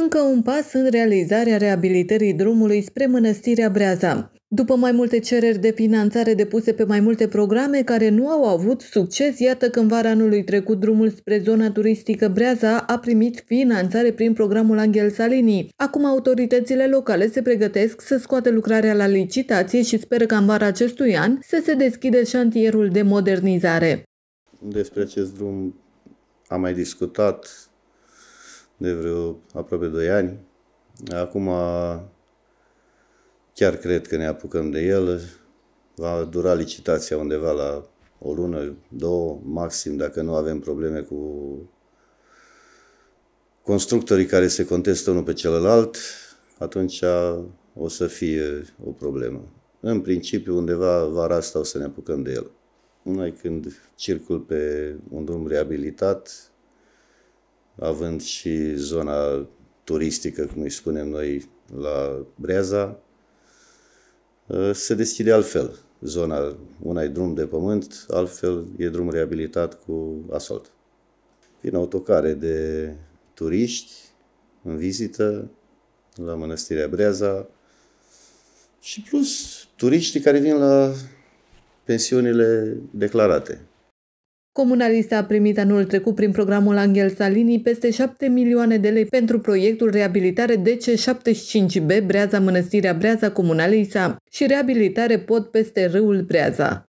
încă un pas în realizarea reabilitării drumului spre mănăstirea Breaza. După mai multe cereri de finanțare depuse pe mai multe programe care nu au avut succes, iată că în vara anului trecut drumul spre zona turistică Breaza a primit finanțare prin programul Angel Salini. Acum autoritățile locale se pregătesc să scoate lucrarea la licitație și speră că în vara acestui an să se deschide șantierul de modernizare. Despre acest drum am mai discutat de vreo aproape 2 ani. Acum chiar cred că ne apucăm de el. Va dura licitația undeva la o lună, două, maxim, dacă nu avem probleme cu constructorii care se contestă unul pe celălalt, atunci o să fie o problemă. În principiu, undeva vara asta o să ne apucăm de el. Noi când circul pe un drum reabilitat, având și zona turistică, cum îi spunem noi, la Breaza, uh, se deschide altfel zona. Una e drum de pământ, altfel e drum reabilitat cu asfalt. Vin autocare de turiști în vizită la Mănăstirea Breaza și plus turiștii care vin la pensiunile declarate. Comunalista a primit anul trecut prin programul Angel Salini peste 7 milioane de lei pentru proiectul reabilitare DC75B Breaza Mănăstirea Breaza Comunalița și reabilitare pod peste râul Breaza.